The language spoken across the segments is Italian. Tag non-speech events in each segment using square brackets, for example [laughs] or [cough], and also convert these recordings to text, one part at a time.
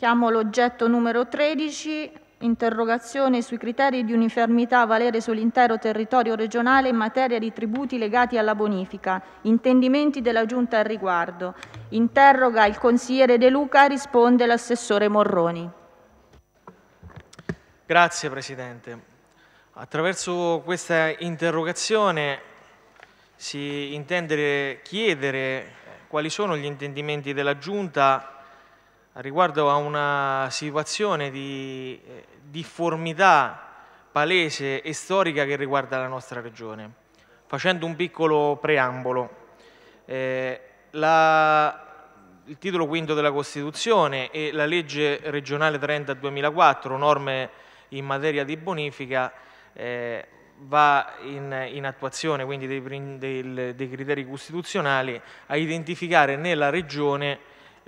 Chiamo l'oggetto numero 13, interrogazione sui criteri di uniformità a valere sull'intero territorio regionale in materia di tributi legati alla bonifica, intendimenti della Giunta al riguardo. Interroga il consigliere De Luca, risponde l'assessore Morroni. Grazie Presidente. Attraverso questa interrogazione si intende chiedere quali sono gli intendimenti della Giunta riguardo a una situazione di eh, difformità palese e storica che riguarda la nostra regione. Facendo un piccolo preambolo, eh, la, il titolo quinto della Costituzione e la legge regionale 30 2004, norme in materia di bonifica, eh, va in, in, attuazione quindi dei, dei, dei criteri costituzionali a identificare nella regione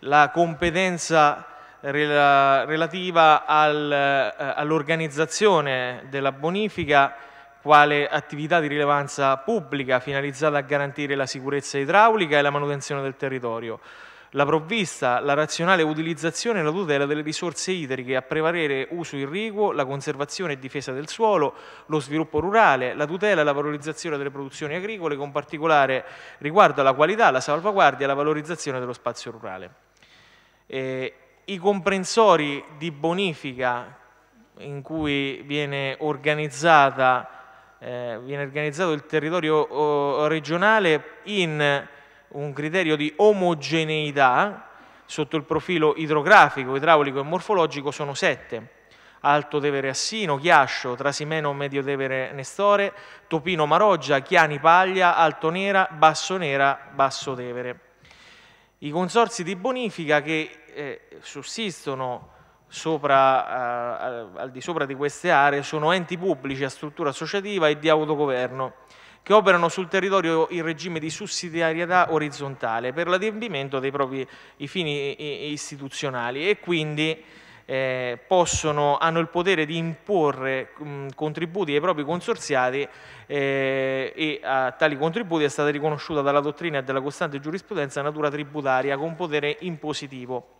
la competenza rela relativa al, eh, all'organizzazione della bonifica quale attività di rilevanza pubblica finalizzata a garantire la sicurezza idraulica e la manutenzione del territorio, la provvista, la razionale utilizzazione e la tutela delle risorse idriche a prevalere uso irriguo, la conservazione e difesa del suolo, lo sviluppo rurale, la tutela e la valorizzazione delle produzioni agricole con particolare riguardo alla qualità, la salvaguardia e la valorizzazione dello spazio rurale eh, i comprensori di bonifica in cui viene, eh, viene organizzato il territorio regionale in un criterio di omogeneità sotto il profilo idrografico, idraulico e morfologico sono sette. Alto Tevere Assino, Chiascio, Trasimeno Medio Tevere Nestore, Topino Maroggia, Chiani Paglia, Altonera, Bassonera, Basso Tevere. I consorsi di bonifica che eh, sussistono sopra, eh, al di sopra di queste aree sono enti pubblici a struttura associativa e di autogoverno che operano sul territorio in regime di sussidiarietà orizzontale per l'adempimento dei propri fini istituzionali e quindi eh, possono, hanno il potere di imporre mh, contributi ai propri consorziati eh, e a tali contributi è stata riconosciuta dalla dottrina e dalla costante giurisprudenza natura tributaria con potere impositivo.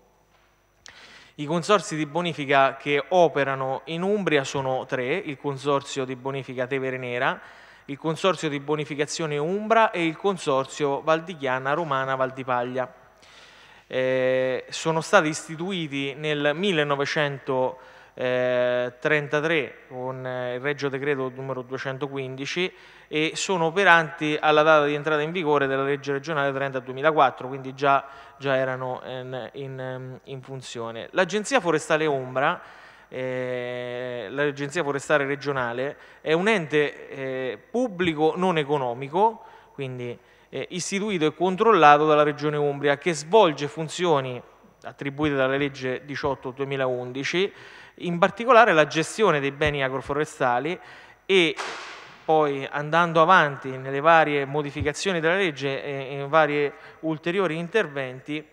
I consorsi di bonifica che operano in Umbria sono tre, il consorzio di bonifica Tevere Nera, il consorzio di bonificazione Umbra e il consorzio Valdichiana Romana Valdipaglia. Eh, sono stati istituiti nel 1900 eh, 33 con eh, il Regio Decreto numero 215 e sono operanti alla data di entrata in vigore della legge regionale 30 2004, quindi già, già erano in, in, in funzione. L'Agenzia Forestale Umbra eh, l'Agenzia Forestale Regionale è un ente eh, pubblico non economico, quindi eh, istituito e controllato dalla Regione Umbria, che svolge funzioni attribuite dalla legge 18 2011 in particolare la gestione dei beni agroforestali e poi andando avanti nelle varie modificazioni della legge e in vari ulteriori interventi,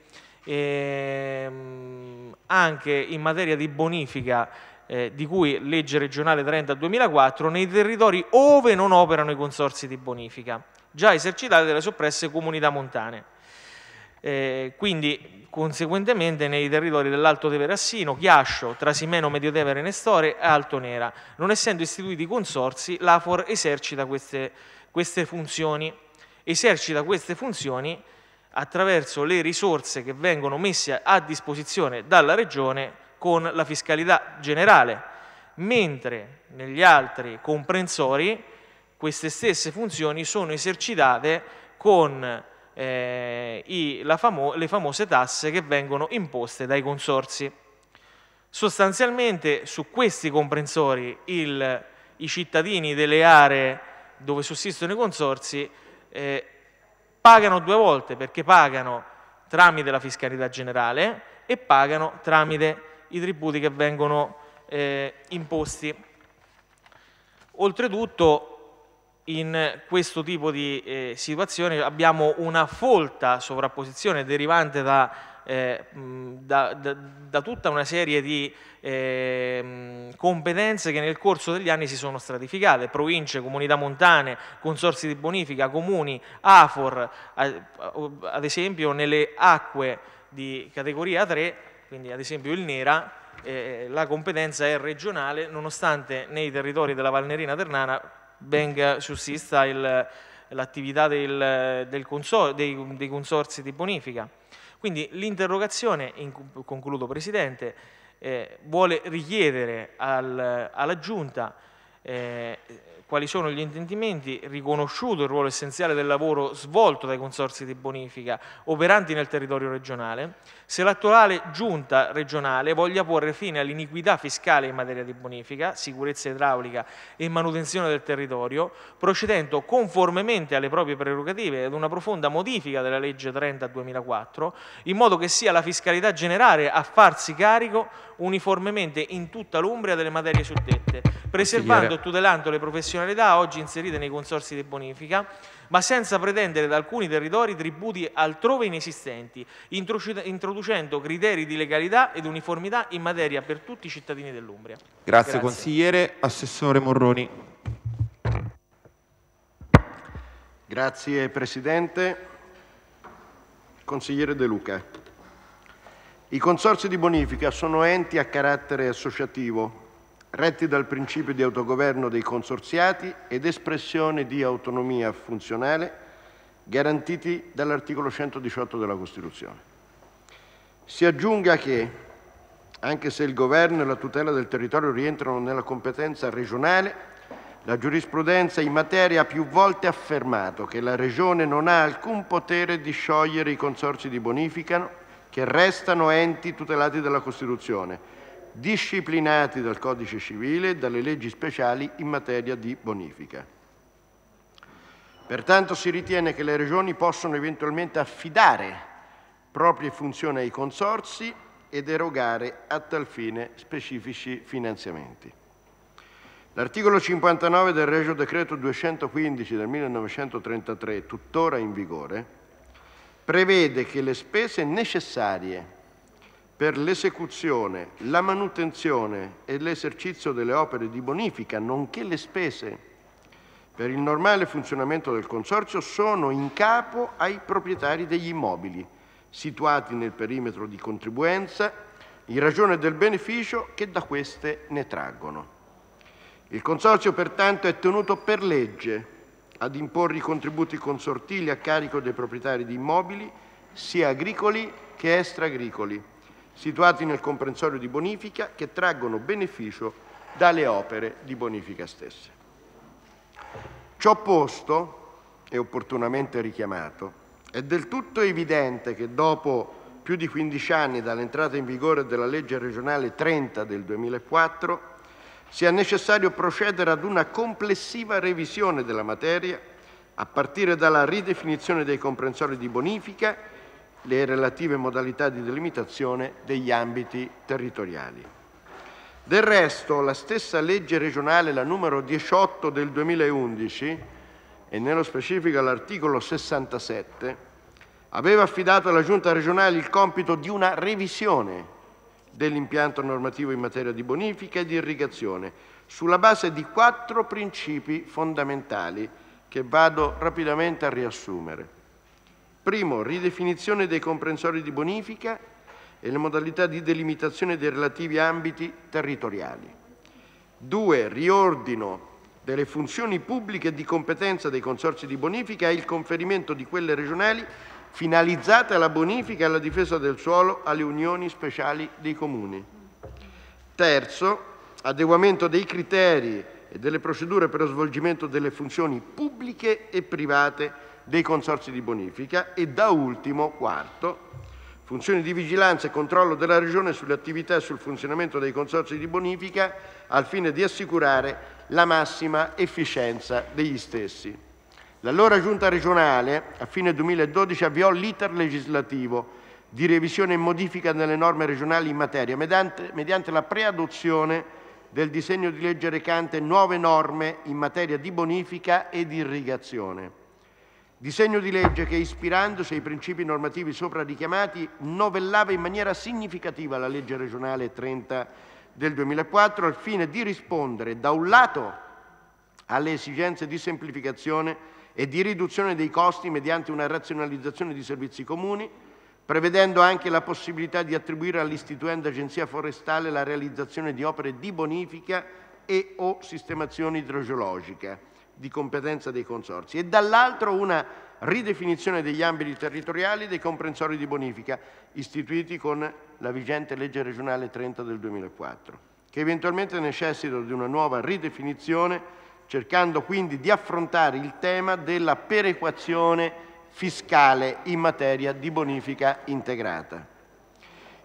ehm, anche in materia di bonifica eh, di cui legge regionale 30 2004 nei territori ove non operano i consorsi di bonifica già esercitati dalle soppresse comunità montane. Eh, quindi conseguentemente nei territori dell'Alto Deverassino, Chiascio, Trasimeno, Medio Tevere, Nestore e Alto Nera. Non essendo istituiti consorsi, l'AFOR esercita queste, queste funzioni. Esercita queste funzioni attraverso le risorse che vengono messe a disposizione dalla Regione con la fiscalità generale, mentre negli altri comprensori queste stesse funzioni sono esercitate con eh, i, famo le famose tasse che vengono imposte dai consorsi. Sostanzialmente su questi comprensori il, i cittadini delle aree dove sussistono i consorsi eh, pagano due volte perché pagano tramite la fiscalità generale e pagano tramite i tributi che vengono eh, imposti. Oltretutto in questo tipo di eh, situazioni abbiamo una folta sovrapposizione derivante da, eh, da, da, da tutta una serie di eh, competenze che nel corso degli anni si sono stratificate, province, comunità montane, consorsi di bonifica, comuni, AFOR, ad esempio nelle acque di categoria 3, quindi ad esempio il Nera, eh, la competenza è regionale nonostante nei territori della Valnerina Ternana venga, sussista l'attività dei, dei consorsi di bonifica. Quindi l'interrogazione, concludo Presidente, eh, vuole richiedere al, alla Giunta eh, quali sono gli intendimenti, riconosciuto il ruolo essenziale del lavoro svolto dai consorsi di bonifica operanti nel territorio regionale, se l'attuale giunta regionale voglia porre fine all'iniquità fiscale in materia di bonifica, sicurezza idraulica e manutenzione del territorio, procedendo conformemente alle proprie prerogative ad una profonda modifica della legge 30 2004, in modo che sia la fiscalità generale a farsi carico uniformemente in tutta l'Umbria delle materie suddette, preservando e tutelando le professionalità oggi inserite nei consorsi di bonifica, ma senza pretendere da alcuni territori tributi altrove inesistenti, introducendo criteri di legalità ed uniformità in materia per tutti i cittadini dell'Umbria. Grazie, Grazie. consigliere. Assessore Morroni. Grazie Presidente. Consigliere De Luca. I consorzi di bonifica sono enti a carattere associativo, retti dal principio di autogoverno dei consorziati ed espressione di autonomia funzionale garantiti dall'articolo 118 della Costituzione. Si aggiunga che, anche se il governo e la tutela del territorio rientrano nella competenza regionale, la giurisprudenza in materia ha più volte affermato che la Regione non ha alcun potere di sciogliere i consorzi di bonifica che restano enti tutelati dalla Costituzione, disciplinati dal Codice civile e dalle leggi speciali in materia di bonifica. Pertanto si ritiene che le regioni possono eventualmente affidare proprie funzioni ai consorsi ed erogare a tal fine specifici finanziamenti. L'articolo 59 del Regio Decreto 215 del 1933, tuttora in vigore, prevede che le spese necessarie per l'esecuzione, la manutenzione e l'esercizio delle opere di bonifica, nonché le spese per il normale funzionamento del Consorzio, sono in capo ai proprietari degli immobili situati nel perimetro di contribuenza in ragione del beneficio che da queste ne traggono. Il Consorzio pertanto è tenuto per legge ad imporre i contributi consortili a carico dei proprietari di immobili, sia agricoli che extraagricoli, situati nel comprensorio di bonifica che traggono beneficio dalle opere di bonifica stesse. Ciò posto, e opportunamente richiamato, è del tutto evidente che dopo più di 15 anni dall'entrata in vigore della legge regionale 30 del 2004 sia necessario procedere ad una complessiva revisione della materia, a partire dalla ridefinizione dei comprensori di bonifica, le relative modalità di delimitazione degli ambiti territoriali. Del resto, la stessa legge regionale, la numero 18 del 2011, e nello specifico l'articolo 67, aveva affidato alla Giunta regionale il compito di una revisione dell'impianto normativo in materia di bonifica e di irrigazione, sulla base di quattro principi fondamentali che vado rapidamente a riassumere. Primo, ridefinizione dei comprensori di bonifica e le modalità di delimitazione dei relativi ambiti territoriali. Due, riordino delle funzioni pubbliche di competenza dei consorzi di bonifica e il conferimento di quelle regionali finalizzate alla bonifica e alla difesa del suolo alle unioni speciali dei comuni. Terzo, adeguamento dei criteri e delle procedure per lo svolgimento delle funzioni pubbliche e private dei consorzi di bonifica e da ultimo, quarto, funzioni di vigilanza e controllo della Regione sulle attività e sul funzionamento dei consorzi di bonifica al fine di assicurare la massima efficienza degli stessi. L'allora giunta regionale, a fine 2012, avviò l'iter legislativo di revisione e modifica delle norme regionali in materia mediante, mediante la preadozione del disegno di legge recante nuove norme in materia di bonifica ed irrigazione. Disegno di legge che, ispirandosi ai principi normativi sopra richiamati, novellava in maniera significativa la legge regionale 30 del 2004 al fine di rispondere, da un lato, alle esigenze di semplificazione e di riduzione dei costi mediante una razionalizzazione di servizi comuni, prevedendo anche la possibilità di attribuire all'istituenda agenzia forestale la realizzazione di opere di bonifica e o sistemazione idrogeologica di competenza dei consorzi e dall'altro una ridefinizione degli ambiti territoriali dei comprensori di bonifica istituiti con la vigente legge regionale 30 del 2004, che eventualmente necessitano di una nuova ridefinizione cercando quindi di affrontare il tema della perequazione fiscale in materia di bonifica integrata.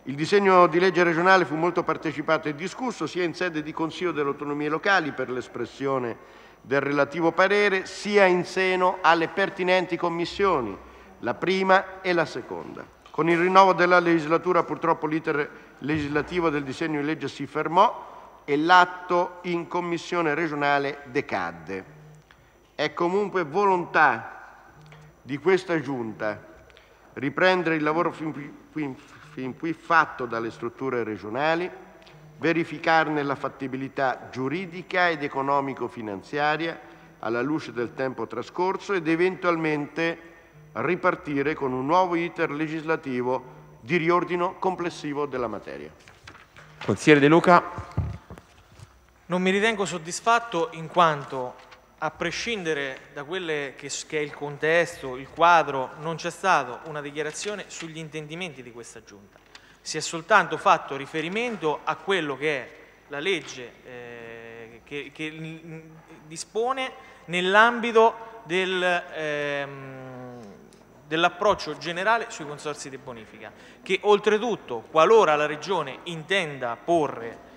Il disegno di legge regionale fu molto partecipato e discusso sia in sede di Consiglio delle autonomie locali per l'espressione del relativo parere, sia in seno alle pertinenti commissioni, la prima e la seconda. Con il rinnovo della legislatura purtroppo l'iter legislativo del disegno di legge si fermò e l'atto in commissione regionale decadde. È comunque volontà di questa Giunta riprendere il lavoro fin qui, fin, qui fatto dalle strutture regionali, verificarne la fattibilità giuridica ed economico-finanziaria alla luce del tempo trascorso ed eventualmente ripartire con un nuovo iter legislativo di riordino complessivo della materia. Consigliere De Luca. Non mi ritengo soddisfatto in quanto, a prescindere da quello che, che, è il contesto, il quadro, non c'è stata una dichiarazione sugli intendimenti di questa Giunta. Si è soltanto fatto riferimento a quello che è la legge eh, che, che, dispone nell'ambito del, ehm, dell'approccio generale sui consorsi di bonifica, che oltretutto, qualora la Regione intenda porre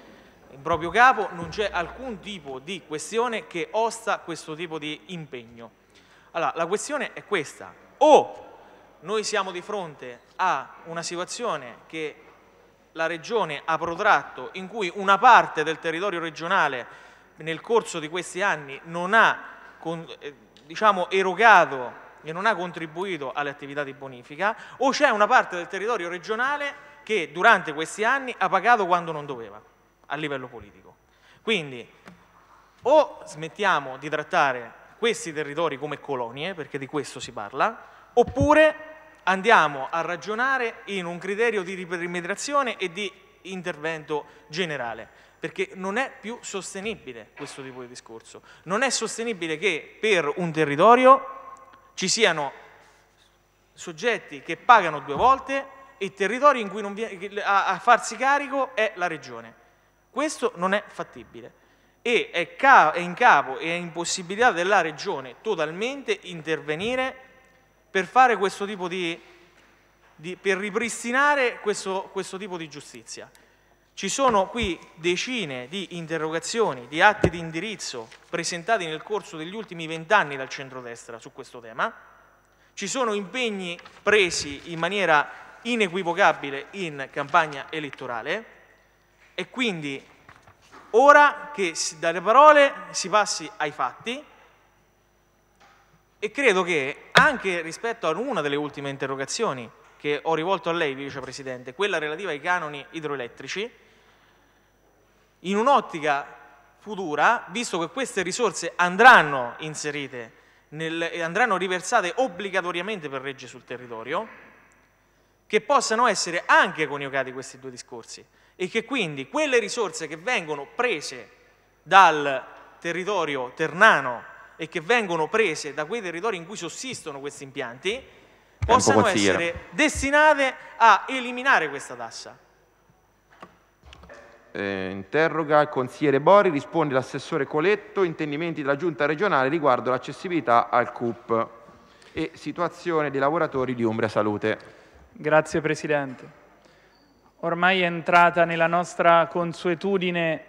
in proprio capo non c'è alcun tipo di questione che osta questo tipo di impegno. Allora, la questione è questa. O noi siamo di fronte a una situazione che la Regione ha protratto, in cui una parte del territorio regionale nel corso di questi anni non ha eh, diciamo, erogato e non ha contribuito alle attività di bonifica, o c'è una parte del territorio regionale che durante questi anni ha pagato quando non doveva a livello politico. Quindi o smettiamo di trattare questi territori come colonie, perché di questo si parla, oppure andiamo a ragionare in un criterio di riperimetrazione e di intervento generale, perché non è più sostenibile questo tipo di discorso. Non è sostenibile che per un territorio ci siano soggetti che pagano due volte e territori in cui non vi, a, a farsi carico è la regione. Questo non è fattibile e è, è in capo e è impossibilità della Regione totalmente intervenire per fare questo tipo di, di per ripristinare questo, questo tipo di giustizia. Ci sono qui decine di interrogazioni, di atti di indirizzo presentati nel corso degli ultimi vent'anni dal centrodestra su questo tema. Ci sono impegni presi in maniera inequivocabile in campagna elettorale e quindi ora che dalle parole si passi ai fatti e credo che anche rispetto ad una delle ultime interrogazioni che ho rivolto a lei, vicepresidente, quella relativa ai canoni idroelettrici, in un'ottica futura, visto che queste risorse andranno inserite e eh, andranno riversate obbligatoriamente per legge sul territorio, che possano essere anche coniugati questi due discorsi e che quindi quelle risorse che vengono prese dal territorio ternano e che vengono prese da quei territori in cui sussistono questi impianti possano essere destinate a eliminare questa tassa. Eh, interroga il consigliere Bori, risponde l'assessore Coletto, intendimenti della giunta regionale riguardo l'accessibilità al CUP e situazione dei lavoratori di Umbria Salute. Grazie Presidente. Ormai è entrata nella nostra consuetudine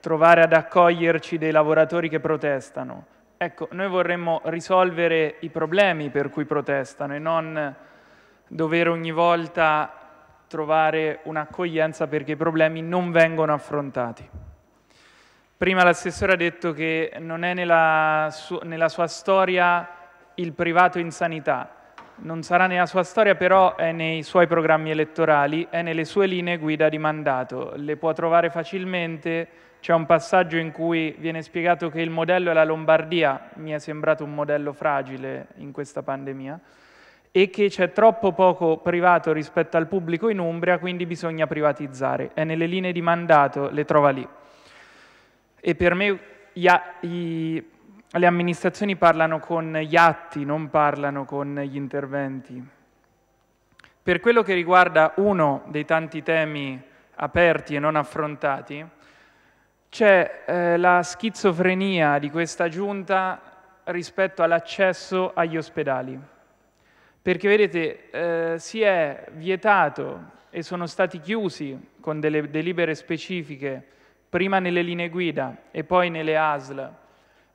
trovare ad accoglierci dei lavoratori che protestano. Ecco, noi vorremmo risolvere i problemi per cui protestano e non dover ogni volta trovare un'accoglienza perché i problemi non vengono affrontati. Prima l'assessore ha detto che non è nella, su nella sua storia il privato in sanità, non sarà nella sua storia, però è nei suoi programmi elettorali, è nelle sue linee guida di mandato. Le può trovare facilmente, c'è un passaggio in cui viene spiegato che il modello è la Lombardia, mi è sembrato un modello fragile in questa pandemia, e che c'è troppo poco privato rispetto al pubblico in Umbria, quindi bisogna privatizzare. È nelle linee di mandato, le trova lì. E per me gli, le amministrazioni parlano con gli atti, non parlano con gli interventi. Per quello che riguarda uno dei tanti temi aperti e non affrontati, c'è eh, la schizofrenia di questa giunta rispetto all'accesso agli ospedali. Perché vedete, eh, si è vietato e sono stati chiusi con delle delibere specifiche, prima nelle linee guida e poi nelle ASL,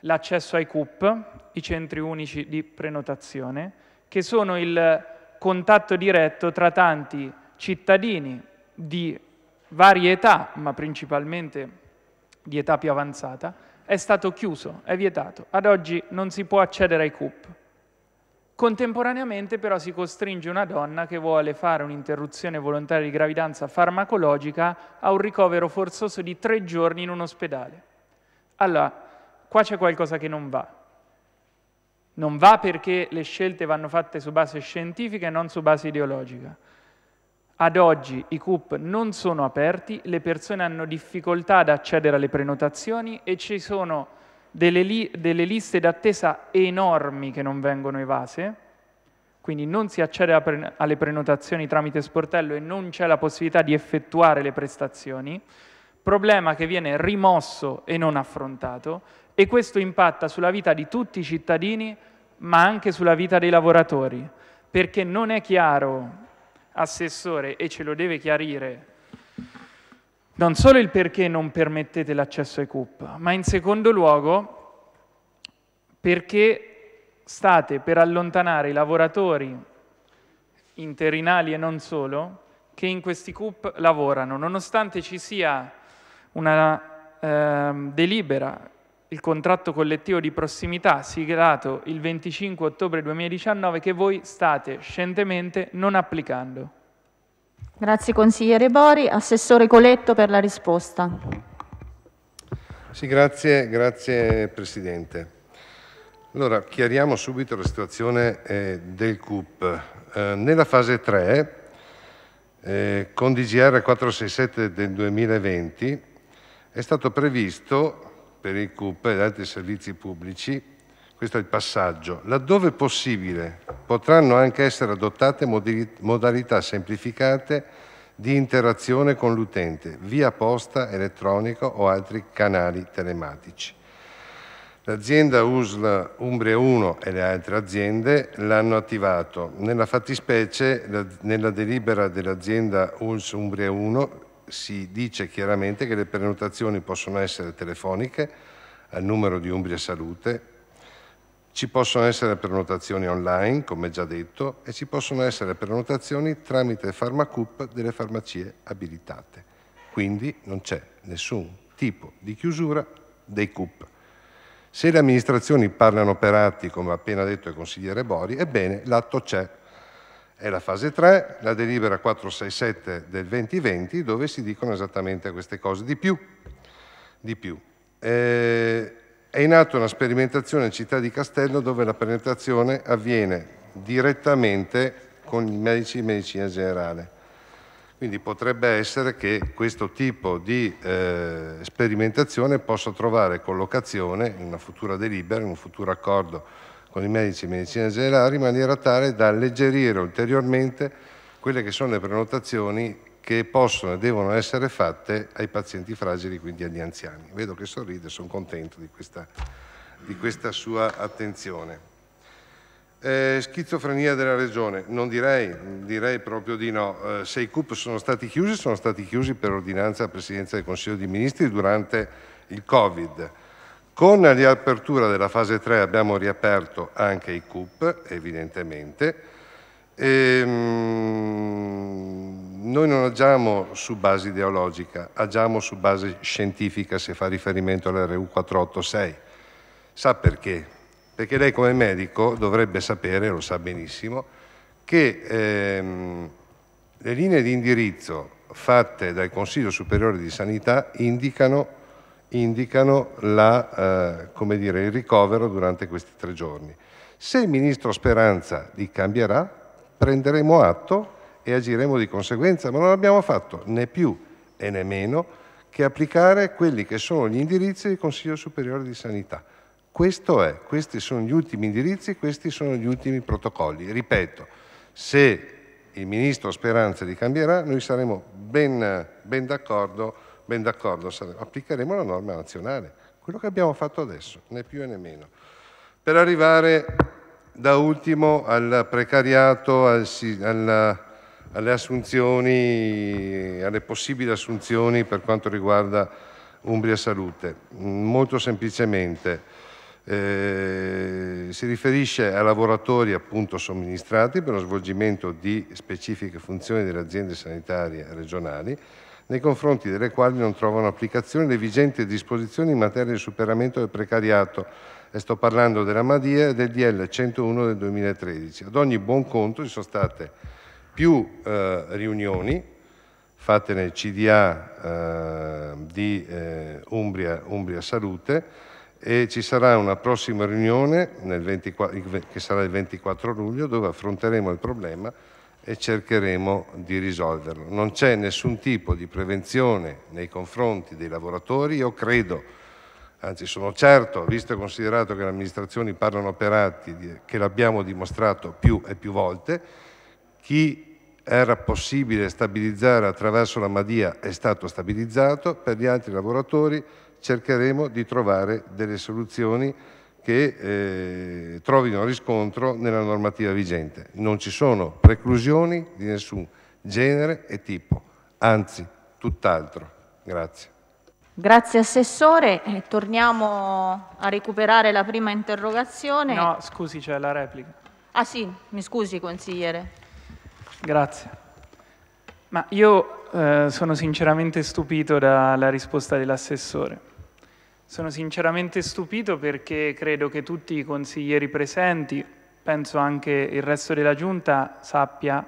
l'accesso ai CUP, i centri unici di prenotazione, che sono il contatto diretto tra tanti cittadini di varie età, ma principalmente di età più avanzata, è stato chiuso, è vietato. Ad oggi non si può accedere ai CUP. Contemporaneamente però si costringe una donna che vuole fare un'interruzione volontaria di gravidanza farmacologica a un ricovero forzoso di tre giorni in un ospedale. Allora, qua c'è qualcosa che non va. Non va perché le scelte vanno fatte su base scientifica e non su base ideologica. Ad oggi i CUP non sono aperti, le persone hanno difficoltà ad accedere alle prenotazioni e ci sono delle, li- delle liste d'attesa enormi che non vengono evase, quindi non si accede pre- alle prenotazioni tramite sportello e non c'è la possibilità di effettuare le prestazioni, problema che viene rimosso e non affrontato e questo impatta sulla vita di tutti i cittadini, ma anche sulla vita dei lavoratori, perché non è chiaro, assessore, e ce lo deve chiarire, non solo il perché non permettete l'accesso ai CUP, ma in secondo luogo perché state per allontanare i lavoratori interinali e non solo che in questi CUP lavorano, nonostante ci sia una eh, delibera il contratto collettivo di prossimità siglato il 25 ottobre 2019 che voi state scientemente non applicando. Grazie consigliere Bori. Assessore Coletto per la risposta. Sì, grazie, grazie Presidente. Allora, chiariamo subito la situazione eh, del CUP. Eh, nella fase 3, eh, con DGR 467 del 2020, è stato previsto per il CUP e altri servizi pubblici, questo è il passaggio, laddove possibile potranno anche essere adottate modalità semplificate di interazione con l'utente via posta elettronico o altri canali telematici. L'azienda USL Umbria 1 e le altre aziende l'hanno attivato. Nella fattispecie, nella delibera dell'azienda USL Umbria 1 si dice chiaramente che le prenotazioni possono essere telefoniche al numero di Umbria Salute, ci possono essere prenotazioni online, come già detto, e ci possono essere prenotazioni tramite farmacup delle farmacie abilitate. Quindi non c'è nessun tipo di chiusura dei CUP. Se le amministrazioni parlano per atti, come ha appena detto il consigliere Bori, ebbene l'atto c'è è la fase 3, la delibera 467 del 2020, dove si dicono esattamente queste cose. Di più, di più. Eh, è in atto una sperimentazione in città di Castello dove la penetrazione avviene direttamente con i medici di medicina generale. Quindi potrebbe essere che questo tipo di eh, sperimentazione possa trovare collocazione in una futura delibera, in un futuro accordo con i medici di medicina generale in maniera tale da alleggerire ulteriormente quelle che sono le prenotazioni che possono e devono essere fatte ai pazienti fragili, quindi agli anziani. Vedo che sorride, sono contento di questa, di questa sua attenzione. Eh, schizofrenia della regione, non direi, direi proprio di no. Eh, se i CUP sono stati chiusi, sono stati chiusi per ordinanza della Presidenza del Consiglio dei Ministri durante il Covid. Con la riapertura della fase 3 abbiamo riaperto anche i CUP, evidentemente. E, ehm, noi non agiamo su base ideologica, agiamo su base scientifica se fa riferimento all'RU486. Sa perché? Perché lei come medico dovrebbe sapere, lo sa benissimo, che ehm, le linee di indirizzo fatte dal Consiglio Superiore di Sanità indicano indicano la, eh, dire, il ricovero durante questi tre giorni. Se il ministro Speranza li cambierà, prenderemo atto e agiremo di conseguenza, ma non abbiamo fatto né più e né meno che applicare quelli che sono gli indirizzi del Consiglio Superiore di Sanità. Questo è, questi sono gli ultimi indirizzi, questi sono gli ultimi protocolli. Ripeto, se il ministro Speranza li cambierà, noi saremo ben, ben d'accordo ben d'accordo, applicheremo la norma nazionale, quello che abbiamo fatto adesso, né più né meno. Per arrivare da ultimo al precariato, al, alla, alle assunzioni, alle possibili assunzioni per quanto riguarda Umbria Salute. Molto semplicemente eh, si riferisce a lavoratori appunto somministrati per lo svolgimento di specifiche funzioni delle aziende sanitarie regionali nei confronti delle quali non trovano applicazione le vigenti disposizioni in materia di superamento del precariato, e sto parlando della Madia e del DL 101 del 2013. Ad ogni buon conto ci sono state più eh, riunioni fatte nel CDA eh, di eh, Umbria, Umbria, Salute e ci sarà una prossima riunione 24, che sarà il 24 luglio dove affronteremo il problema e cercheremo di risolverlo. Non c'è nessun tipo di prevenzione nei confronti dei lavoratori, io credo, anzi sono certo, visto e considerato che le amministrazioni parlano per atti, che l'abbiamo dimostrato più e più volte, chi era possibile stabilizzare attraverso la Madia è stato stabilizzato, per gli altri lavoratori cercheremo di trovare delle soluzioni che eh, trovino riscontro nella normativa vigente. Non ci sono preclusioni di nessun genere e tipo, anzi tutt'altro. Grazie. Grazie Assessore, eh, torniamo a recuperare la prima interrogazione. No, scusi, c'è la replica. Ah sì, mi scusi consigliere. Grazie. Ma io eh, sono sinceramente stupito dalla risposta dell'assessore sono sinceramente stupito perché credo che tutti i consiglieri presenti, penso anche il resto della Giunta, sappia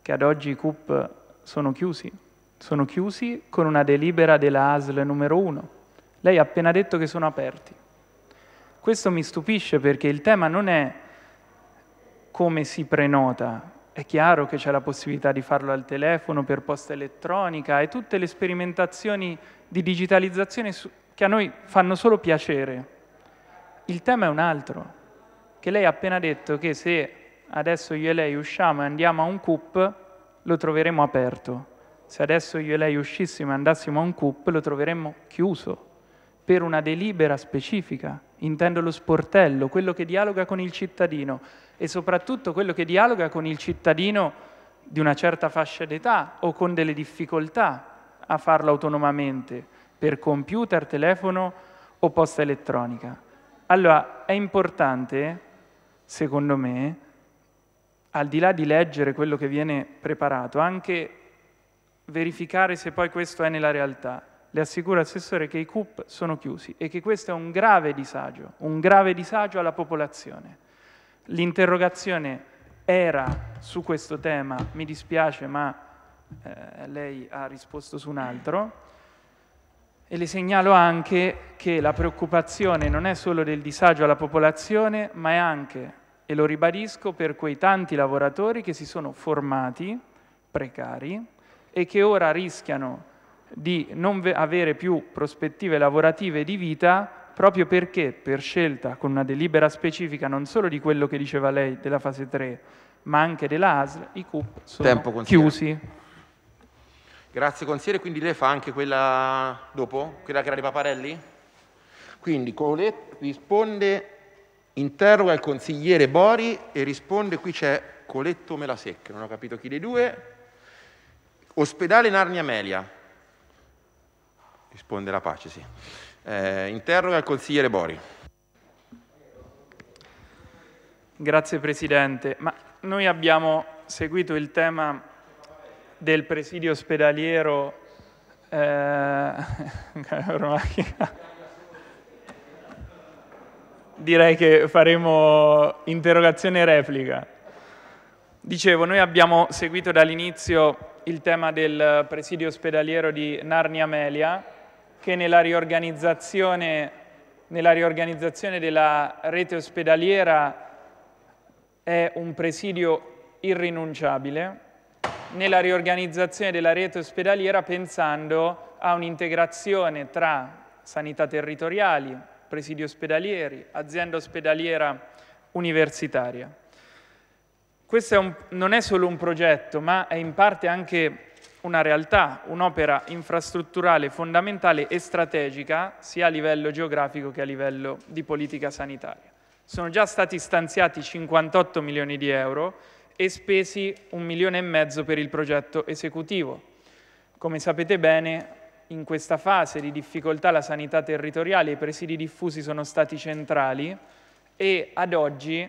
che ad oggi i CUP sono chiusi. Sono chiusi con una delibera della ASL numero 1. Lei ha appena detto che sono aperti. Questo mi stupisce perché il tema non è come si prenota. È chiaro che c'è la possibilità di farlo al telefono, per posta elettronica e tutte le sperimentazioni di digitalizzazione che a noi fanno solo piacere. Il tema è un altro, che lei ha appena detto che se adesso io e lei usciamo e andiamo a un CUP, lo troveremo aperto. Se adesso io e lei uscissimo e andassimo a un CUP, lo troveremmo chiuso, per una delibera specifica. Intendo lo sportello, quello che dialoga con il cittadino e soprattutto quello che dialoga con il cittadino di una certa fascia d'età o con delle difficoltà a farlo autonomamente per computer, telefono o posta elettronica. Allora, è importante, secondo me, al di là di leggere quello che viene preparato, anche verificare se poi questo è nella realtà. Le assicuro, Assessore, che i CUP sono chiusi e che questo è un grave disagio, un grave disagio alla popolazione. L'interrogazione era su questo tema, mi dispiace, ma eh, lei ha risposto su un altro. E le segnalo anche che la preoccupazione non è solo del disagio alla popolazione, ma è anche, e lo ribadisco, per quei tanti lavoratori che si sono formati, precari, e che ora rischiano di non avere più prospettive lavorative di vita proprio perché, per scelta, con una delibera specifica non solo di quello che diceva lei della fase 3, ma anche della ASL, i CUP sono Tempo, chiusi. Grazie consigliere, quindi lei fa anche quella dopo, quella che era di Paparelli? Quindi Coletti risponde, interroga il consigliere Bori e risponde, qui c'è Coletto Melasecca, non ho capito chi dei due. Ospedale Narnia Melia, risponde la pace, sì. Eh, interroga il consigliere Bori. Grazie Presidente, ma noi abbiamo seguito il tema del presidio ospedaliero eh, [laughs] direi che faremo interrogazione e replica. Dicevo, noi abbiamo seguito dall'inizio il tema del presidio ospedaliero di Narnia Melia, che nella riorganizzazione, nella riorganizzazione della rete ospedaliera è un presidio irrinunciabile nella riorganizzazione della rete ospedaliera pensando a un'integrazione tra sanità territoriali, presidi ospedalieri, azienda ospedaliera universitaria. Questo è un, non è solo un progetto, ma è in parte anche una realtà, un'opera infrastrutturale fondamentale e strategica sia a livello geografico che a livello di politica sanitaria. Sono già stati stanziati 58 milioni di euro, e spesi un milione e mezzo per il progetto esecutivo. Come sapete bene, in questa fase di difficoltà la sanità territoriale e i presidi diffusi sono stati centrali e ad oggi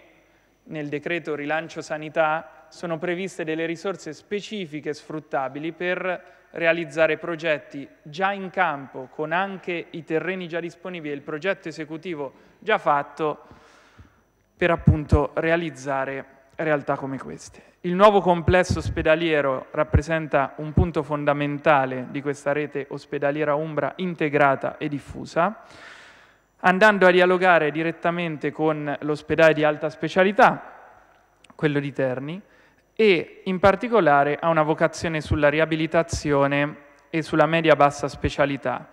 nel decreto rilancio sanità sono previste delle risorse specifiche sfruttabili per realizzare progetti già in campo con anche i terreni già disponibili e il progetto esecutivo già fatto per appunto realizzare realtà come queste. Il nuovo complesso ospedaliero rappresenta un punto fondamentale di questa rete ospedaliera Umbra integrata e diffusa, andando a dialogare direttamente con l'ospedale di alta specialità, quello di Terni, e in particolare ha una vocazione sulla riabilitazione e sulla media-bassa specialità,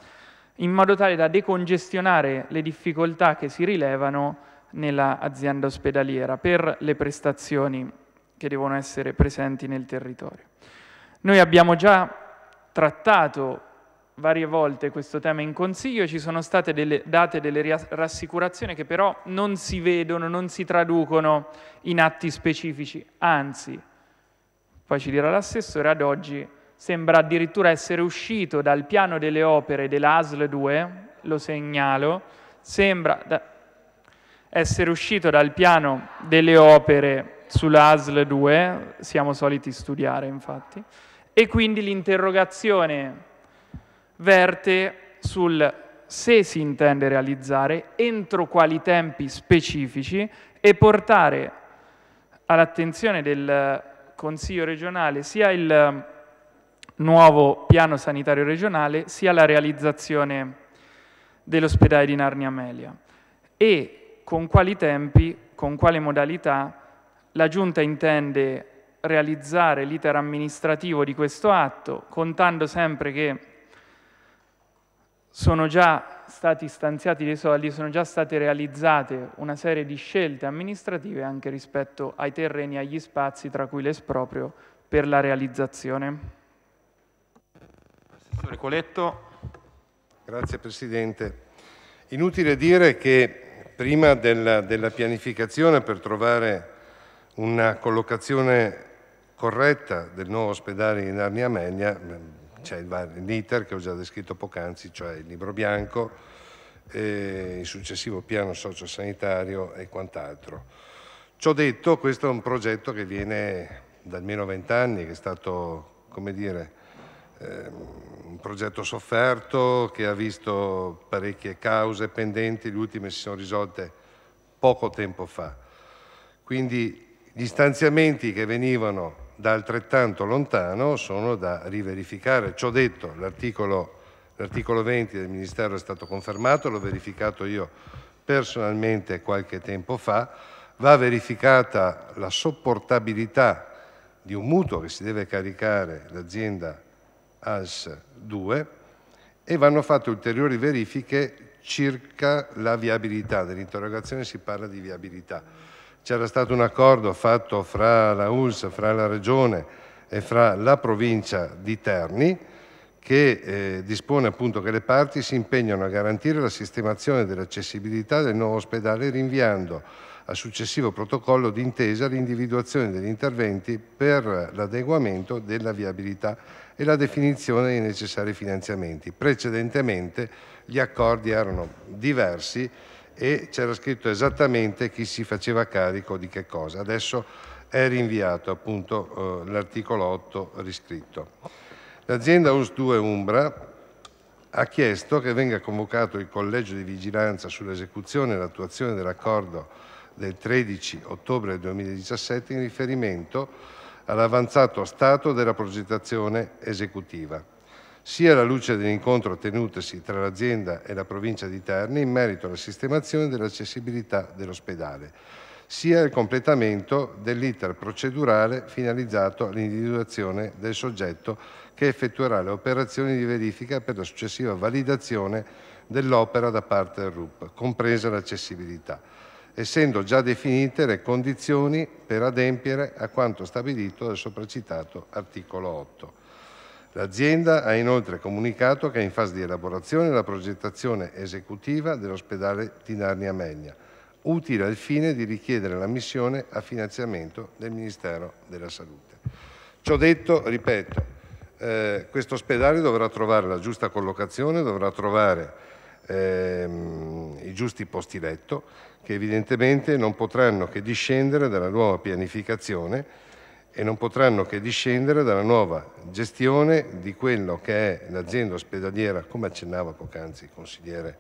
in modo tale da decongestionare le difficoltà che si rilevano nell'azienda ospedaliera per le prestazioni che devono essere presenti nel territorio. Noi abbiamo già trattato varie volte questo tema in Consiglio, ci sono state delle, date delle rassicurazioni che però non si vedono, non si traducono in atti specifici, anzi, poi ci dirà l'assessore, ad oggi sembra addirittura essere uscito dal piano delle opere dell'ASL 2, lo segnalo, sembra, essere uscito dal piano delle opere sulla ASL 2, siamo soliti studiare infatti, e quindi l'interrogazione verte sul se si intende realizzare, entro quali tempi specifici e portare all'attenzione del Consiglio regionale sia il nuovo piano sanitario regionale sia la realizzazione dell'ospedale di Narnia Melia. E con quali tempi, con quale modalità la Giunta intende realizzare l'iter amministrativo di questo atto, contando sempre che sono già stati stanziati dei soldi, sono già state realizzate una serie di scelte amministrative anche rispetto ai terreni e agli spazi, tra cui l'esproprio, per la realizzazione. Assessore Coletto. Grazie Presidente. Inutile dire che prima della, della pianificazione per trovare una collocazione corretta del nuovo ospedale in Arnia Amelia, c'è l'iter che ho già descritto poc'anzi, cioè il libro bianco, eh, il successivo piano sociosanitario e quant'altro. Ciò detto, questo è un progetto che viene da almeno vent'anni, che è stato, come dire, Ehm, un progetto sofferto che ha visto parecchie cause pendenti, le ultime si sono risolte poco tempo fa. Quindi gli stanziamenti che venivano da altrettanto lontano sono da riverificare. Ciò detto, l'articolo, 20 del Ministero è stato confermato, l'ho verificato io personalmente qualche tempo fa, va verificata la sopportabilità di un mutuo che si deve caricare l'azienda AS2 e vanno fatte ulteriori verifiche circa la viabilità. Nell'interrogazione si parla di viabilità. C'era stato un accordo fatto fra la ULS, fra la Regione e fra la provincia di Terni che eh, dispone appunto che le parti si impegnano a garantire la sistemazione dell'accessibilità del nuovo ospedale rinviando al successivo protocollo d'intesa l'individuazione degli interventi per l'adeguamento della viabilità e la definizione dei necessari finanziamenti. Precedentemente gli accordi erano diversi e c'era scritto esattamente chi si faceva carico di che cosa. Adesso è rinviato appunto eh, l'articolo 8 riscritto. L'azienda US 2 Umbra ha chiesto che venga convocato il collegio di vigilanza sull'esecuzione e l'attuazione dell'accordo del 13 ottobre 2017 in riferimento all'avanzato stato della progettazione esecutiva, sia alla luce dell'incontro tenutosi tra l'azienda e la provincia di Terni in merito alla sistemazione dell'accessibilità dell'ospedale, sia al completamento dell'iter procedurale finalizzato all'individuazione del soggetto che effettuerà le operazioni di verifica per la successiva validazione dell'opera da parte del RUP, compresa l'accessibilità essendo già definite le condizioni per adempiere a quanto stabilito dal sopracitato articolo 8. L'azienda ha inoltre comunicato che è in fase di elaborazione la progettazione esecutiva dell'ospedale di Narnia Megna, utile al fine di richiedere l'ammissione a finanziamento del Ministero della Salute. Ciò detto, ripeto, eh, questo ospedale dovrà trovare la giusta collocazione, dovrà trovare ehm, i giusti posti letto, che evidentemente non potranno che discendere dalla nuova pianificazione e non potranno che discendere dalla nuova gestione di quello che è l'azienda ospedaliera, come accennava poc'anzi il consigliere,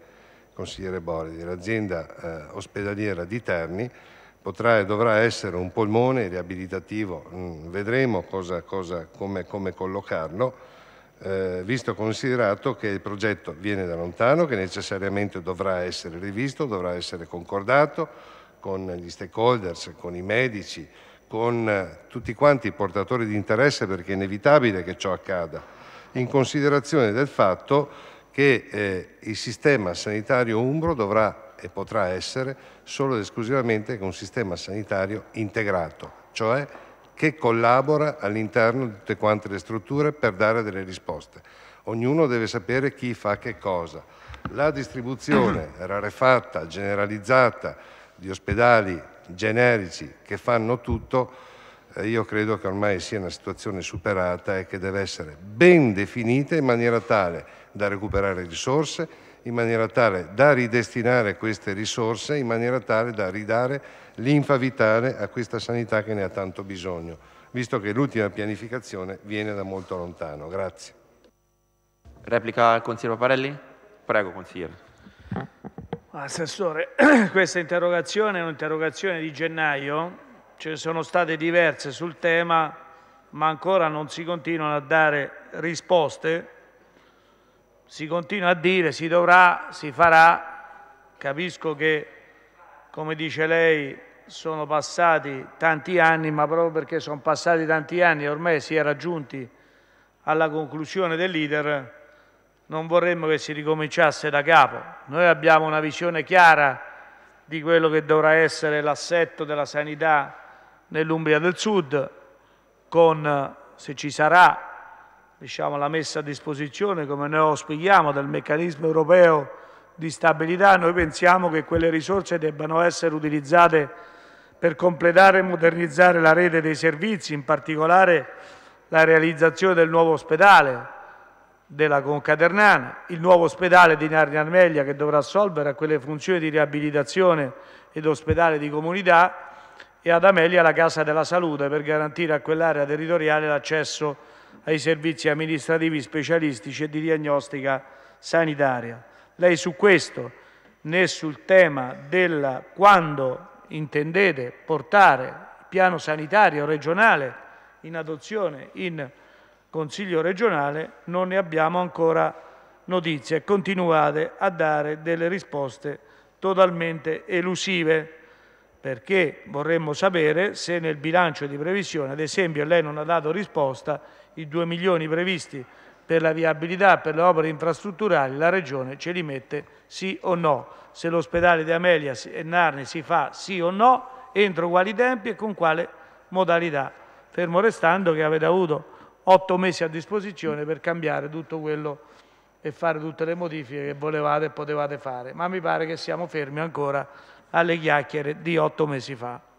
consigliere Boridi, l'azienda eh, ospedaliera di Terni potrà e dovrà essere un polmone riabilitativo, mm, vedremo cosa, cosa, come, come collocarlo, eh, visto e considerato che il progetto viene da lontano, che necessariamente dovrà essere rivisto, dovrà essere concordato con gli stakeholders, con i medici, con eh, tutti quanti i portatori di interesse perché è inevitabile che ciò accada, in considerazione del fatto che eh, il sistema sanitario umbro dovrà e potrà essere solo ed esclusivamente un sistema sanitario integrato, cioè che collabora all'interno di tutte quante le strutture per dare delle risposte. Ognuno deve sapere chi fa che cosa. La distribuzione [clears throat] rarefatta, generalizzata di ospedali generici che fanno tutto, eh, io credo che ormai sia una situazione superata e che deve essere ben definita in maniera tale da recuperare risorse, in maniera tale da ridestinare queste risorse, in maniera tale da ridare l'infa vitale a questa sanità che ne ha tanto bisogno, visto che l'ultima pianificazione viene da molto lontano. Grazie. Replica al consigliere Paparelli? Prego, consigliere. Assessore, [clears throat] questa interrogazione è un'interrogazione di gennaio, ce ne sono state diverse sul tema, ma ancora non si continuano a dare risposte si continua a dire si dovrà, si farà, capisco che come dice lei sono passati tanti anni, ma proprio perché sono passati tanti anni e ormai si è raggiunti alla conclusione dell'iter, non vorremmo che si ricominciasse da capo. Noi abbiamo una visione chiara di quello che dovrà essere l'assetto della sanità nell'Umbria del Sud, con, se ci sarà, diciamo, la messa a disposizione, come noi auspichiamo, del meccanismo europeo di stabilità, noi pensiamo che quelle risorse debbano essere utilizzate per completare e modernizzare la rete dei servizi, in particolare la realizzazione del nuovo ospedale della Concaternana, il nuovo ospedale di Narnia Armeglia che dovrà assolvere a quelle funzioni di riabilitazione ed ospedale di comunità e ad Amelia la Casa della Salute per garantire a quell'area territoriale l'accesso ai servizi amministrativi specialistici e di diagnostica sanitaria. Lei su questo, né sul tema del quando intendete portare il piano sanitario regionale in adozione in Consiglio regionale, non ne abbiamo ancora notizie. Continuate a dare delle risposte totalmente elusive perché vorremmo sapere se nel bilancio di previsione, ad esempio, lei non ha dato risposta i 2 milioni previsti per la viabilità, per le opere infrastrutturali, la Regione ce li mette sì o no. Se l'ospedale di Amelia e Narni si fa sì o no, entro quali tempi e con quale modalità. Fermo restando che avete avuto otto mesi a disposizione per cambiare tutto quello e fare tutte le modifiche che volevate e potevate fare. Ma mi pare che siamo fermi ancora alle chiacchiere di otto mesi fa.